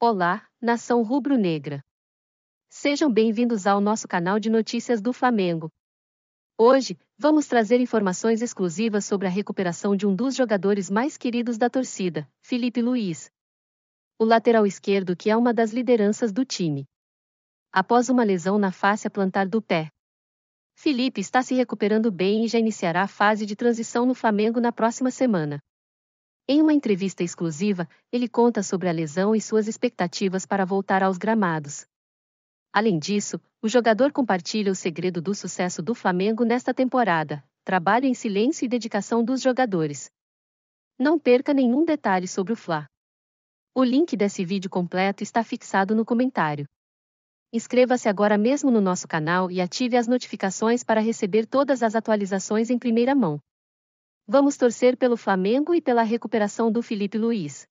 Olá, nação rubro-negra. Sejam bem-vindos ao nosso canal de notícias do Flamengo. Hoje, vamos trazer informações exclusivas sobre a recuperação de um dos jogadores mais queridos da torcida, Felipe Luiz. O lateral esquerdo que é uma das lideranças do time. Após uma lesão na face a plantar do pé. Felipe está se recuperando bem e já iniciará a fase de transição no Flamengo na próxima semana. Em uma entrevista exclusiva, ele conta sobre a lesão e suas expectativas para voltar aos gramados. Além disso, o jogador compartilha o segredo do sucesso do Flamengo nesta temporada: trabalho em silêncio e dedicação dos jogadores. Não perca nenhum detalhe sobre o Fla. O link desse vídeo completo está fixado no comentário. Inscreva-se agora mesmo no nosso canal e ative as notificações para receber todas as atualizações em primeira mão. Vamos torcer pelo Flamengo e pela recuperação do Felipe Luiz.